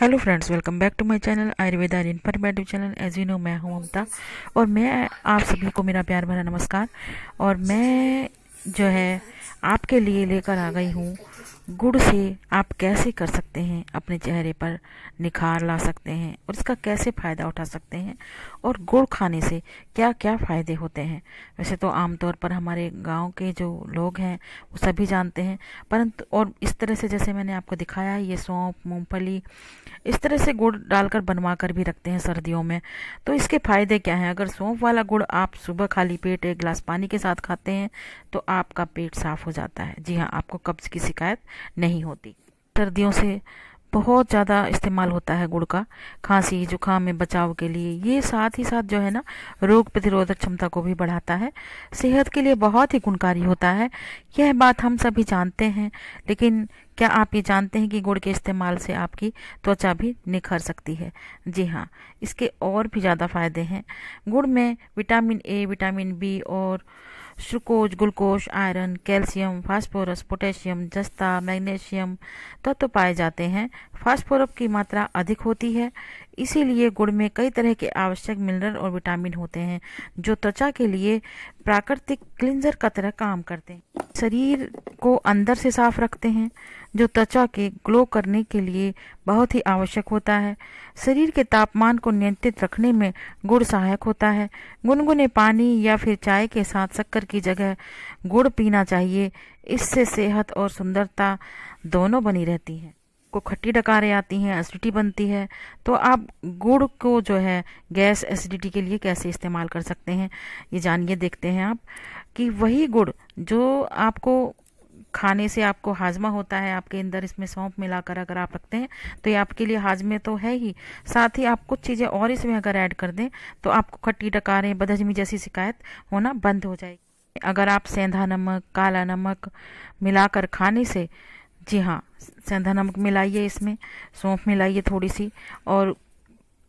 hello friends welcome back to my channel Ayurveda informative channel as you know मैं हूं ममता और मैं आप सभी को मेरा प्यार भरा नमस्कार और मैं जो है आपके लिए लेकर आ गई हूँ गुड़ से आप कैसे कर सकते हैं अपने चेहरे पर निखार ला सकते हैं और इसका कैसे फ़ायदा उठा सकते हैं और गुड़ खाने से क्या क्या फ़ायदे होते हैं वैसे तो आमतौर पर हमारे गांव के जो लोग हैं वो सभी जानते हैं परंतु और इस तरह से जैसे मैंने आपको दिखाया है ये सौंप मूँगफली इस तरह से गुड़ डालकर बनवा कर भी रखते हैं सर्दियों में तो इसके फ़ायदे क्या हैं अगर सौंफ वाला गुड़ आप सुबह खाली पेट एक गिलास पानी के साथ खाते हैं तो आपका पेट साफ साफ हो जाता है जी हाँ आपको कब्ज़ की शिकायत नहीं होती सर्दियों से बहुत ज़्यादा इस्तेमाल होता है गुड़ का खांसी जुकाम में बचाव के लिए ये साथ ही साथ जो है ना रोग प्रतिरोधक क्षमता को भी बढ़ाता है सेहत के लिए बहुत ही गुणकारी होता है यह बात हम सभी जानते हैं लेकिन क्या आप ये जानते हैं कि गुड़ के इस्तेमाल से आपकी त्वचा भी निखर सकती है जी हाँ इसके और भी ज़्यादा फायदे हैं गुड़ में विटामिन ए विटामिन बी और सुकोज glucose iron calcium phosphorus potassium जस्ता मैग्नीशियम तत्व तो पाए जाते हैं फास्फोरस की मात्रा अधिक होती है इसीलिए गुड़ में कई तरह के आवश्यक मिनरल और विटामिन होते हैं जो त्वचा के लिए प्राकृतिक क्लिंजर का तरह काम करते हैं शरीर को अंदर से साफ रखते हैं जो त्वचा के ग्लो करने के लिए बहुत ही आवश्यक होता है शरीर के तापमान को नियंत्रित रखने में गुड़ सहायक होता है गुनगुने पानी या फिर चाय के साथ शक्कर की जगह गुड़ पीना चाहिए इससे सेहत और सुंदरता दोनों बनी रहती है को खट्टी डकारें आती हैं एसिडिटी बनती है तो आप गुड़ को जो है गैस एसिडिटी के लिए कैसे इस्तेमाल कर सकते हैं ये जानिए देखते हैं आप कि वही गुड़ जो आपको खाने से आपको हाजमा होता है आपके अंदर इसमें सौंप मिलाकर अगर आप रखते हैं तो ये आपके लिए हाजमे तो है ही साथ ही आप कुछ चीज़ें और इसमें अगर ऐड कर दें तो आपको खट्टी डकारें बदहजमी जैसी शिकायत होना बंद हो जाएगी अगर आप सेंधा नमक काला नमक मिलाकर खाने से जी हाँ सेंधा नमक मिलाइए इसमें सौंफ मिलाइए थोड़ी सी और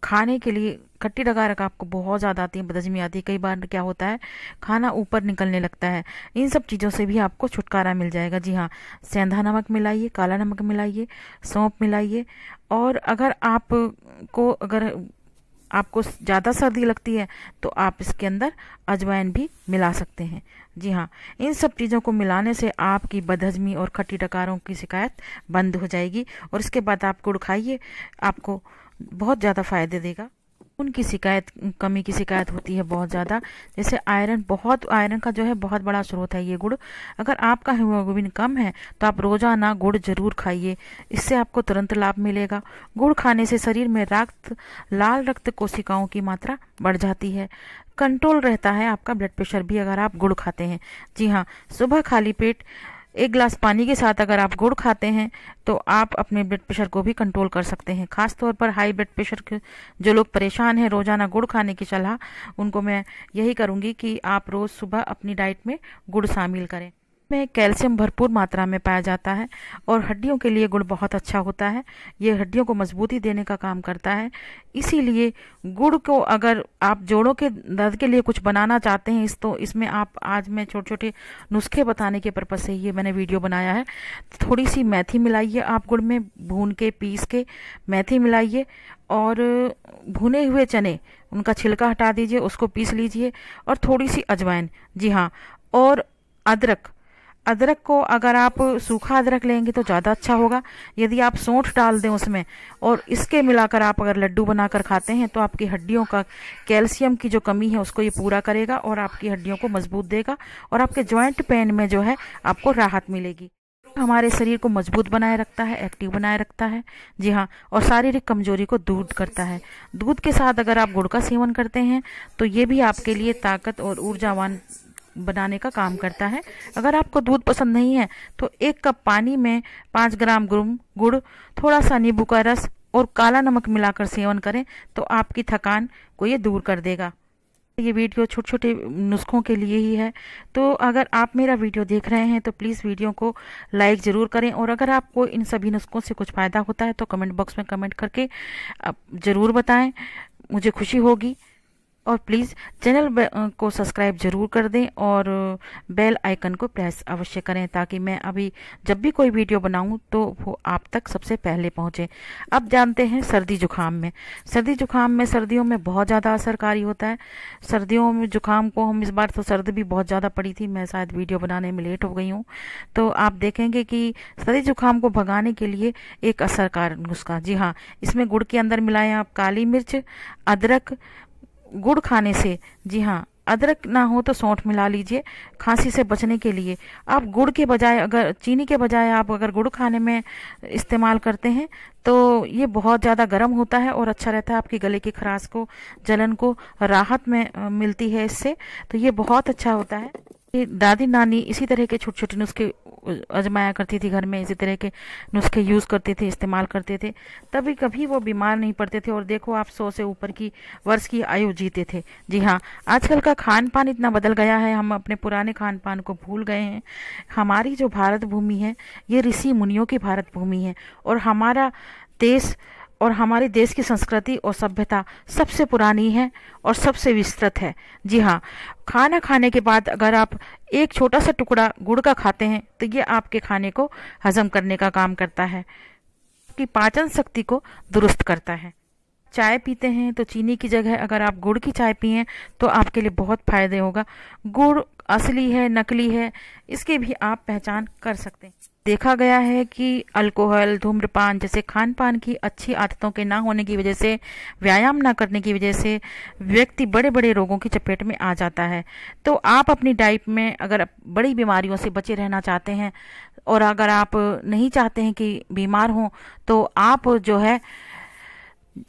खाने के लिए खट्टी डकारक आपको बहुत ज़्यादा आती है बदजमी आती है कई बार क्या होता है खाना ऊपर निकलने लगता है इन सब चीज़ों से भी आपको छुटकारा मिल जाएगा जी हाँ सेंधा नमक मिलाइए काला नमक मिलाइए सौंप मिलाइए और अगर आप को अगर आपको ज़्यादा सर्दी लगती है तो आप इसके अंदर अजवाइन भी मिला सकते हैं जी हाँ इन सब चीज़ों को मिलाने से आपकी बदहजमी और खट्टी टकारों की शिकायत बंद हो जाएगी और इसके बाद आप गुड़ खाइए आपको बहुत ज़्यादा फायदे देगा उनकी शिकायत कमी की शिकायत होती है बहुत ज़्यादा जैसे आयरन बहुत आयरन का जो है बहुत बड़ा स्रोत है ये गुड़ अगर आपका हीमोग्लोबिन कम है तो आप रोजाना गुड़ जरूर खाइए इससे आपको तुरंत लाभ मिलेगा गुड़ खाने से शरीर में रक्त लाल रक्त कोशिकाओं की मात्रा बढ़ जाती है कंट्रोल रहता है आपका ब्लड प्रेशर भी अगर आप गुड़ खाते हैं जी हाँ सुबह खाली पेट एक गिलास पानी के साथ अगर आप गुड़ खाते हैं तो आप अपने ब्लड प्रेशर को भी कंट्रोल कर सकते हैं खासतौर पर हाई ब्लड प्रेशर के जो लोग परेशान हैं रोज़ाना गुड़ खाने की सलाह उनको मैं यही करूँगी कि आप रोज़ सुबह अपनी डाइट में गुड़ शामिल करें में कैल्शियम भरपूर मात्रा में पाया जाता है और हड्डियों के लिए गुड़ बहुत अच्छा होता है ये हड्डियों को मजबूती देने का काम करता है इसीलिए गुड़ को अगर आप जोड़ों के दर्द के लिए कुछ बनाना चाहते हैं इस तो इसमें आप आज मैं छोटे छोटे नुस्खे बताने के पर्पज से ये मैंने वीडियो बनाया है थोड़ी सी मैथी मिलाइए आप गुड़ में भून के पीस के मैथी मिलाइए और भुने हुए चने उनका छिलका हटा दीजिए उसको पीस लीजिए और थोड़ी सी अजवाइन जी हाँ और अदरक अदरक को अगर आप सूखा अदरक लेंगे तो ज़्यादा अच्छा होगा यदि आप सौंठ डाल दें उसमें और इसके मिलाकर आप अगर लड्डू बनाकर खाते हैं तो आपकी हड्डियों का कैल्शियम की जो कमी है उसको ये पूरा करेगा और आपकी हड्डियों को मजबूत देगा और आपके ज्वाइंट पेन में जो है आपको राहत मिलेगी हमारे शरीर को मजबूत बनाए रखता है एक्टिव बनाए रखता है जी हाँ और शारीरिक कमजोरी को दूर करता है दूध के साथ अगर आप गुड़ का सेवन करते हैं तो ये भी आपके लिए ताकत और ऊर्जावान बनाने का काम करता है अगर आपको दूध पसंद नहीं है तो एक कप पानी में पाँच ग्राम गुम गुड़ थोड़ा सा नींबू का रस और काला नमक मिलाकर सेवन करें तो आपकी थकान को ये दूर कर देगा ये वीडियो छोटे छोटे नुस्खों के लिए ही है तो अगर आप मेरा वीडियो देख रहे हैं तो प्लीज़ वीडियो को लाइक ज़रूर करें और अगर आपको इन सभी नुस्खों से कुछ फ़ायदा होता है तो कमेंट बॉक्स में कमेंट करके ज़रूर बताएं मुझे खुशी होगी और प्लीज़ चैनल uh, को सब्सक्राइब ज़रूर कर दें और बेल uh, आइकन को प्रेस अवश्य करें ताकि मैं अभी जब भी कोई वीडियो बनाऊं तो वो आप तक सबसे पहले पहुंचे अब जानते हैं सर्दी जुखाम में सर्दी जुखाम में सर्दियों में बहुत ज़्यादा असरकारी होता है सर्दियों में जुखाम को हम इस बार तो सर्द भी बहुत ज़्यादा पड़ी थी मैं शायद वीडियो बनाने में लेट हो गई हूँ तो आप देखेंगे कि सर्दी जुखाम को भगाने के लिए एक असरकार नुस्खा जी हाँ इसमें गुड़ के अंदर मिलाएं आप काली मिर्च अदरक गुड़ खाने से जी हाँ अदरक ना हो तो सौंठ मिला लीजिए खांसी से बचने के लिए आप गुड़ के बजाय अगर चीनी के बजाय आप अगर गुड़ खाने में इस्तेमाल करते हैं तो ये बहुत ज़्यादा गर्म होता है और अच्छा रहता है आपकी गले की खराश को जलन को राहत में मिलती है इससे तो ये बहुत अच्छा होता है दादी नानी इसी तरह के छोटे छोटे नुस्खे आजमाया करती थी घर में इसी तरह के नुस्खे यूज़ करते थे इस्तेमाल करते थे तभी कभी वो बीमार नहीं पड़ते थे और देखो आप सौ से ऊपर की वर्ष की आयु जीते थे जी हाँ आजकल का खान पान इतना बदल गया है हम अपने पुराने खान पान को भूल गए हैं हमारी जो भारत भूमि है ये ऋषि मुनियों की भारत भूमि है और हमारा देश और हमारे देश की संस्कृति और सभ्यता सबसे पुरानी है और सबसे विस्तृत है जी हाँ खाना खाने के बाद अगर आप एक छोटा सा टुकड़ा गुड़ का खाते हैं तो ये आपके खाने को हजम करने का काम करता है की पाचन शक्ति को दुरुस्त करता है चाय पीते हैं तो चीनी की जगह अगर आप गुड़ की चाय पिए तो आपके लिए बहुत फायदे होगा गुड़ असली है नकली है इसकी भी आप पहचान कर सकते हैं देखा गया है कि अल्कोहल धूम्रपान जैसे खान पान की अच्छी आदतों के ना होने की वजह से व्यायाम ना करने की वजह से व्यक्ति बड़े बड़े रोगों की चपेट में आ जाता है तो आप अपनी डाइट में अगर बड़ी बीमारियों से बचे रहना चाहते हैं और अगर आप नहीं चाहते हैं कि बीमार हों तो आप जो है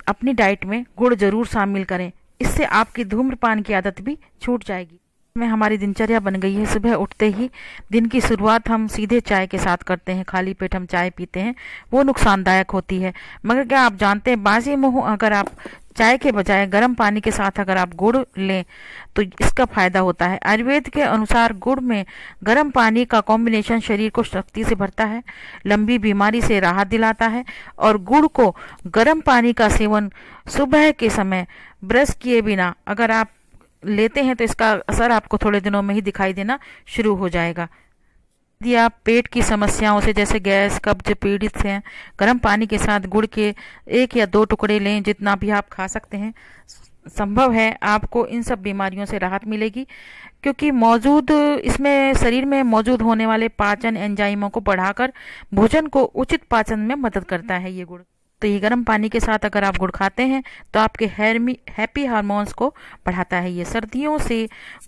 अपनी डाइट में गुड़ जरूर शामिल करें इससे आपकी धूम्रपान की आदत भी छूट जाएगी में हमारी दिनचर्या बन गई है सुबह उठते ही दिन की शुरुआत हम सीधे चाय के साथ करते हैं खाली पेट हम चाय पीते हैं वो नुकसानदायक होती है मगर क्या आप जानते हैं बाजी मुँह अगर आप चाय के बजाय गर्म पानी के साथ अगर आप गुड़ लें तो इसका फायदा होता है आयुर्वेद के अनुसार गुड़ में गर्म पानी का कॉम्बिनेशन शरीर को शक्ति से भरता है लंबी बीमारी से राहत दिलाता है और गुड़ को गर्म पानी का सेवन सुबह के समय ब्रश किए बिना अगर आप लेते हैं तो इसका असर आपको थोड़े दिनों में ही दिखाई देना शुरू हो जाएगा यदि आप पेट की समस्याओं से जैसे गैस कब्ज पीड़ित हैं गर्म पानी के साथ गुड़ के एक या दो टुकड़े लें जितना भी आप खा सकते हैं संभव है आपको इन सब बीमारियों से राहत मिलेगी क्योंकि मौजूद इसमें शरीर में मौजूद होने वाले पाचन एंजाइमों को बढ़ाकर भोजन को उचित पाचन में मदद करता है ये गुड़ तो ये गर्म पानी के साथ अगर आप गुड़ खाते हैं तो आपके हैरमी हैप्पी हार्मोन्स को बढ़ाता है ये सर्दियों से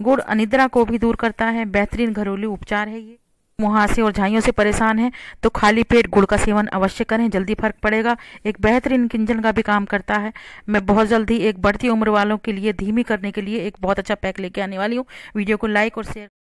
गुड़ अनिद्रा को भी दूर करता है बेहतरीन घरेलू उपचार है ये मुहासे और झाइयों से परेशान हैं तो खाली पेट गुड़ का सेवन अवश्य करें जल्दी फर्क पड़ेगा एक बेहतरीन किंजन का भी काम करता है मैं बहुत जल्दी एक बढ़ती उम्र वालों के लिए धीमी करने के लिए एक बहुत अच्छा पैक लेके आने वाली हूँ वीडियो को लाइक और शेयर